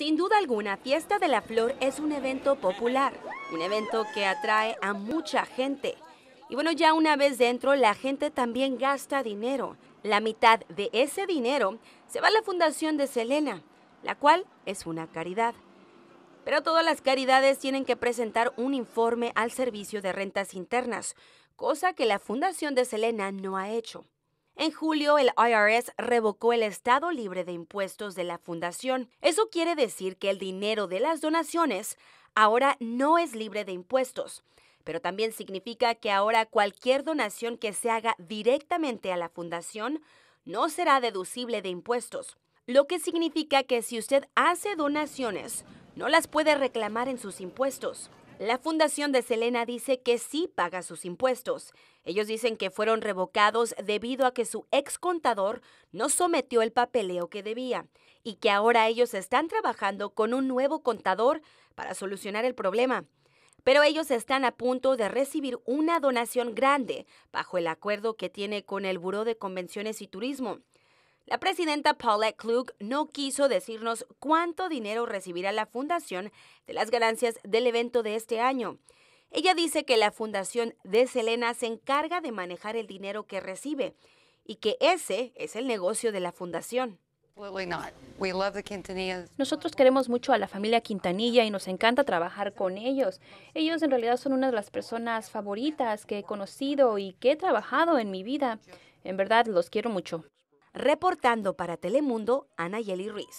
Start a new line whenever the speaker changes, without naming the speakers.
Sin duda alguna, Fiesta de la Flor es un evento popular, un evento que atrae a mucha gente. Y bueno, ya una vez dentro, la gente también gasta dinero. La mitad de ese dinero se va a la Fundación de Selena, la cual es una caridad. Pero todas las caridades tienen que presentar un informe al Servicio de Rentas Internas, cosa que la Fundación de Selena no ha hecho. En julio, el IRS revocó el estado libre de impuestos de la fundación. Eso quiere decir que el dinero de las donaciones ahora no es libre de impuestos, pero también significa que ahora cualquier donación que se haga directamente a la fundación no será deducible de impuestos, lo que significa que si usted hace donaciones, no las puede reclamar en sus impuestos. La fundación de Selena dice que sí paga sus impuestos. Ellos dicen que fueron revocados debido a que su ex contador no sometió el papeleo que debía y que ahora ellos están trabajando con un nuevo contador para solucionar el problema. Pero ellos están a punto de recibir una donación grande bajo el acuerdo que tiene con el Buró de Convenciones y Turismo. La presidenta Paulette Klug no quiso decirnos cuánto dinero recibirá la fundación de las ganancias del evento de este año. Ella dice que la fundación de Selena se encarga de manejar el dinero que recibe y que ese es el negocio de la fundación.
Nosotros queremos mucho a la familia Quintanilla y nos encanta trabajar con ellos. Ellos en realidad son una de las personas favoritas que he conocido y que he trabajado en mi vida. En verdad, los quiero mucho. Reportando para Telemundo, Ana Yeli Ruiz.